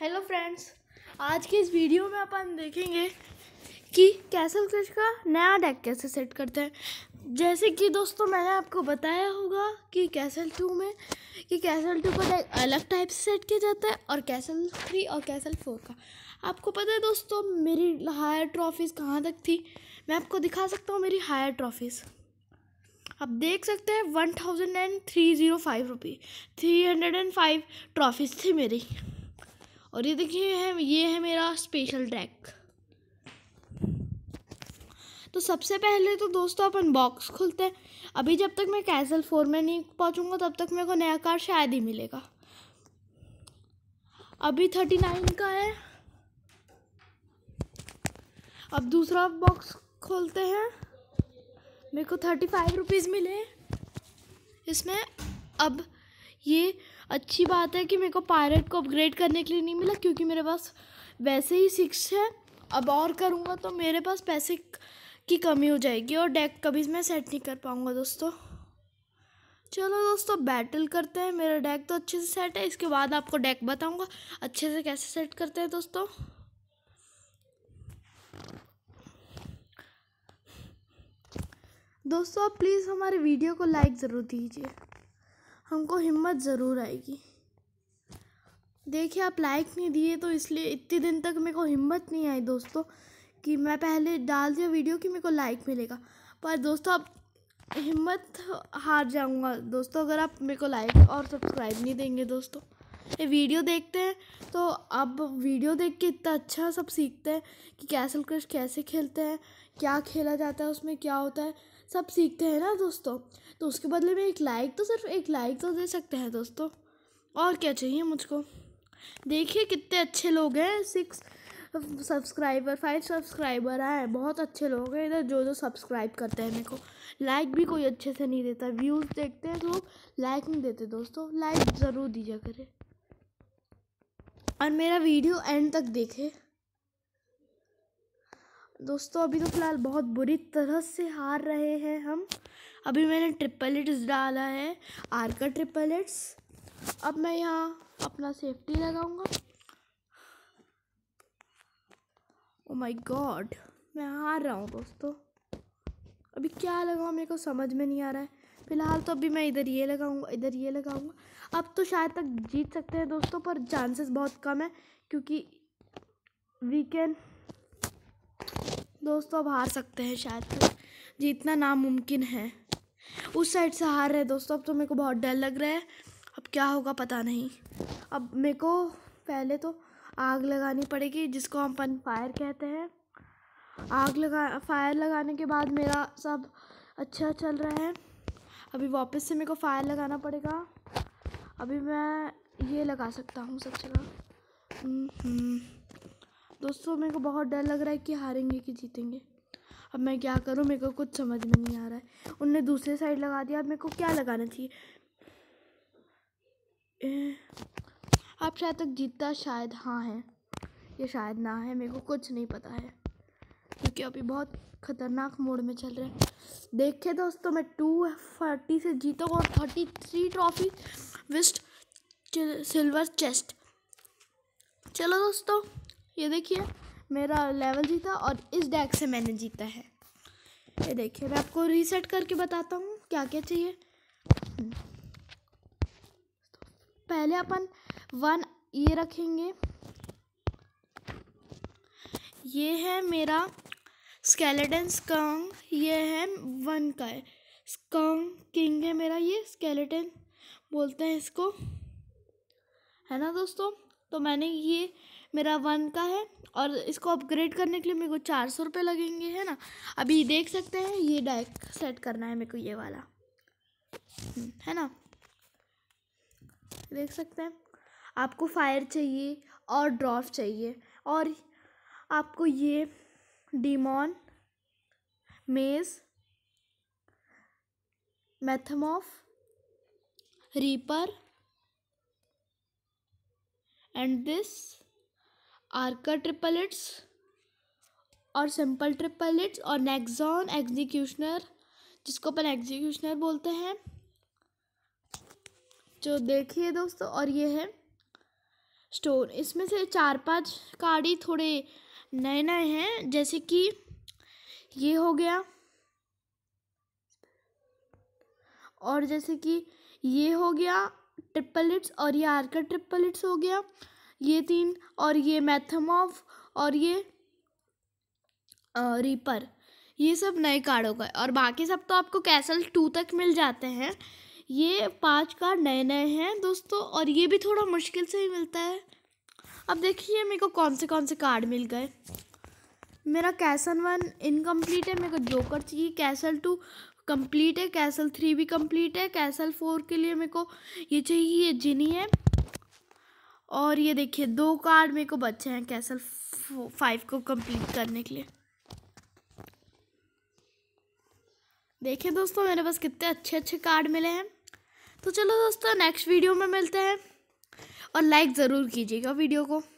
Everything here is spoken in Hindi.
हेलो फ्रेंड्स आज के इस वीडियो में अपन देखेंगे कि कैसल क्रश का नया डेक कैसे सेट करते हैं जैसे कि दोस्तों मैंने आपको बताया होगा कि कैसल टू में कि कैसल टू का डेक अलग टाइप से सेट किया जाता है और कैसल थ्री और कैसल फोर का आपको पता है दोस्तों मेरी हायर ट्रॉफीज़ कहाँ तक थी मैं आपको दिखा सकता हूँ मेरी हायर ट्रॉफीज़ आप देख सकते हैं one thousand and three zero five rupee three hundred and five trophies थी मेरी और ये देखिए है ये है मेरा स्पेशल ट्रैक तो सबसे पहले तो दोस्तों अपन बॉक्स खुलते हैं अभी जब तक मैं कैसल फोर में नहीं पहुंचूंगा तब तक मेरे को नया कार शायद ही मिलेगा अभी थर्टी नाइन का है अब दूसरा बॉक्स खोलते हैं मेरे को थर्टी फाइव रुपीज़ मिले इसमें अब ये अच्छी बात है कि मेरे को पायलट को अपग्रेड करने के लिए नहीं मिला क्योंकि मेरे पास वैसे ही सिक्स है अब और करूँगा तो मेरे पास पैसे की कमी हो जाएगी और डेक कभी मैं सेट नहीं कर पाऊँगा दोस्तों चलो दोस्तों बैटल करते हैं मेरा डेक तो अच्छे से सेट है इसके बाद आपको डेक बताऊँगा अच्छे से कैसे सेट करते हैं दोस्तों दोस्तों आप प्लीज़ हमारे वीडियो को लाइक ज़रूर दीजिए हमको हिम्मत ज़रूर आएगी देखिए आप लाइक नहीं दिए तो इसलिए इतने दिन तक मेरे को हिम्मत नहीं आई दोस्तों कि मैं पहले डाल दिया वीडियो कि मेरे को लाइक मिलेगा पर दोस्तों आप हिम्मत हार जाऊंगा दोस्तों अगर आप मेरे को लाइक और सब्सक्राइब नहीं देंगे दोस्तों ये वीडियो देखते हैं तो अब वीडियो देख के इतना अच्छा सब सीखते हैं कि कैसल क्रश कैसे खेलते हैं क्या खेला जाता है उसमें क्या होता है सब सीखते हैं ना दोस्तों तो उसके बदले में एक लाइक तो सिर्फ एक लाइक तो दे सकते हैं दोस्तों और क्या चाहिए मुझको देखिए कितने अच्छे लोग हैं सिक्स सब्सक्राइबर फाइव सब्सक्राइबर आए बहुत अच्छे लोग हैं इधर जो जो सब्सक्राइब करते हैं मेरे को लाइक भी कोई अच्छे से नहीं देता व्यूज़ देखते हैं लोग लाइक नहीं देते दोस्तों लाइक ज़रूर दीजिए करें और मेरा वीडियो एंड तक देखें दोस्तों अभी तो फ़िलहाल बहुत बुरी तरह से हार रहे हैं हम अभी मैंने ट्रिपल एट्स डाला है आर का ट्रिपल एट्स अब मैं यहाँ अपना सेफ्टी लगाऊंगा ओ माय गॉड मैं हार रहा हूँ दोस्तों अभी क्या लगाऊँ मेरे को समझ में नहीं आ रहा है फ़िलहाल तो अभी मैं इधर ये लगाऊंगा इधर ये लगाऊंगा अब तो शायद तक जीत सकते हैं दोस्तों पर चांसेस बहुत कम है क्योंकि वी कैन दोस्तों तो अब हार सकते हैं शायद जीतना नामुमकिन है उस साइड से हार रहे दोस्तों अब तो मेरे को बहुत डर लग रहा है अब क्या होगा पता नहीं अब मेरे को पहले तो आग लगानी पड़ेगी जिसको हम अपन फायर कहते हैं आग लगा फायर लगाने के बाद मेरा सब अच्छा चल रहा है अभी वापस से मेरे को फायर लगाना पड़ेगा अभी मैं ये लगा सकता हूँ सब जगह हम्म, हम्म। दोस्तों मेरे को बहुत डर लग रहा है कि हारेंगे कि जीतेंगे अब मैं क्या करूँ मेरे को कुछ समझ में नहीं आ रहा है उनने दूसरे साइड लगा दिया अब मेरे को क्या लगाना चाहिए आप शायद तक जीतता शायद हाँ है या शायद ना है मेरे को कुछ नहीं पता है क्योंकि अभी बहुत ख़तरनाक मोड में चल रहे हैं देखे दोस्तों मैं टू फर्टी से जीता और thirty three trophy with silver chest चलो दोस्तों ये देखिए मेरा लेवल जीता और इस डेक से मैंने जीता है ये देखिए मैं आपको रीसेट करके बताता हूँ क्या क्या चाहिए पहले अपन वन ये रखेंगे ये है मेरा स्केलेटन स्कॉन्ग ये है वन का है स्कॉन्ग किंग है मेरा ये स्केलेटन बोलते हैं इसको है ना दोस्तों तो मैंने ये मेरा वन का है और इसको अपग्रेड करने के लिए मेरे को चार सौ रुपये लगेंगे है ना अभी देख सकते हैं ये डैक सेट करना है मेरे को ये वाला हम्म, है ना देख सकते हैं आपको फायर चाहिए और ड्रॉफ चाहिए और आपको ये डीमॉन मेज मैथमोफ रीपर एंड दिस आर्का ट्रिपलेट्स और सिंपल ट्रिपलेट्स और नेक्जॉन एग्जीक्यूशनर जिसको अपन एग्जीक्यूशनर बोलते हैं जो देखिए दोस्तों और ये है स्टोन इसमें से चार पांच कार्ड ही थोड़े नए नए हैं जैसे कि ये हो गया और जैसे कि ये हो गया ट्रिपल और ये आर्कर का हो गया ये तीन और ये मैथमोव और ये रीपर ये सब नए कार्ड हो गए और बाकी सब तो आपको कैसल टू तक मिल जाते हैं ये पांच कार्ड नए नए हैं दोस्तों और ये भी थोड़ा मुश्किल से ही मिलता है अब देखिए मेरे को कौन से कौन से कार्ड मिल गए मेरा कैसल वन इनकम्प्लीट है मेरे को जोकर चाहिए कैसल टू कंप्लीट है कैसल थ्री भी कंप्लीट है कैसल फोर के लिए मेरे को ये चाहिए ये जिनी है और ये देखिए दो कार्ड मेरे को बचे हैं कैसल फाइव को कंप्लीट करने के लिए देखिए दोस्तों मेरे पास कितने अच्छे अच्छे कार्ड मिले हैं तो चलो दोस्तों नेक्स्ट वीडियो में मिलते हैं और लाइक ज़रूर कीजिएगा वीडियो को